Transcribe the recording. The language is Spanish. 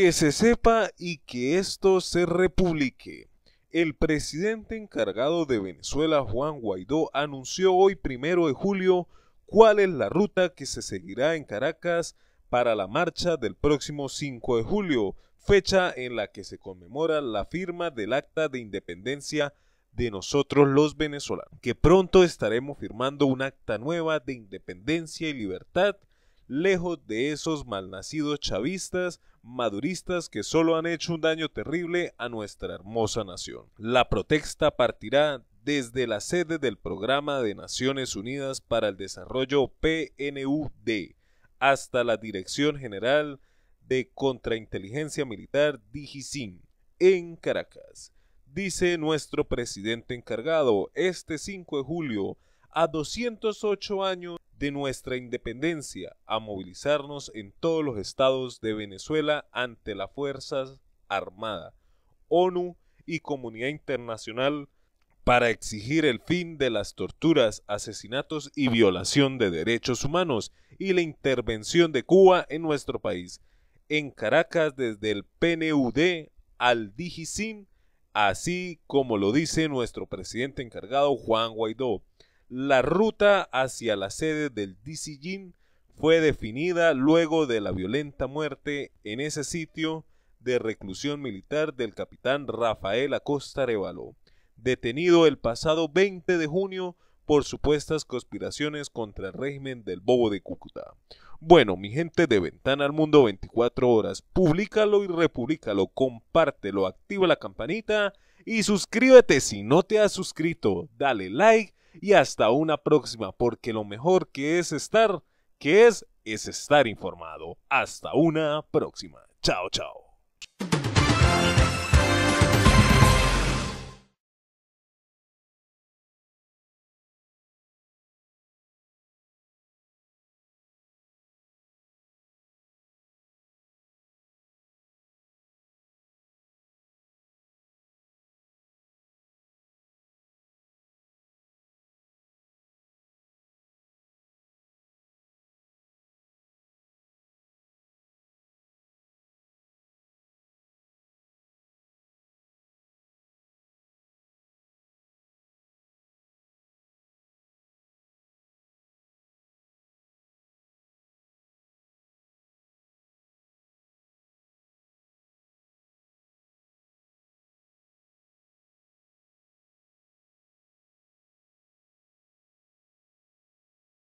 que se sepa y que esto se republique. El presidente encargado de Venezuela, Juan Guaidó, anunció hoy, primero de julio, cuál es la ruta que se seguirá en Caracas para la marcha del próximo 5 de julio, fecha en la que se conmemora la firma del Acta de Independencia de nosotros los venezolanos, que pronto estaremos firmando un acta nueva de independencia y libertad lejos de esos malnacidos chavistas, maduristas que solo han hecho un daño terrible a nuestra hermosa nación. La protesta partirá desde la sede del Programa de Naciones Unidas para el Desarrollo PNUD hasta la Dirección General de Contrainteligencia Militar Digicin, en Caracas. Dice nuestro presidente encargado este 5 de julio, a 208 años de nuestra independencia a movilizarnos en todos los estados de Venezuela ante las Fuerzas Armadas, ONU y comunidad internacional para exigir el fin de las torturas, asesinatos y violación de derechos humanos y la intervención de Cuba en nuestro país. En Caracas desde el PNUD al DIGICIN, así como lo dice nuestro presidente encargado Juan Guaidó la ruta hacia la sede del Jin fue definida luego de la violenta muerte en ese sitio de reclusión militar del capitán Rafael Acosta Arevalo, detenido el pasado 20 de junio por supuestas conspiraciones contra el régimen del Bobo de Cúcuta. Bueno, mi gente de Ventana al Mundo 24 horas, públicalo y repúblicalo, compártelo, activa la campanita y suscríbete si no te has suscrito, dale like y hasta una próxima, porque lo mejor que es estar, que es, es estar informado. Hasta una próxima. Chao, chao.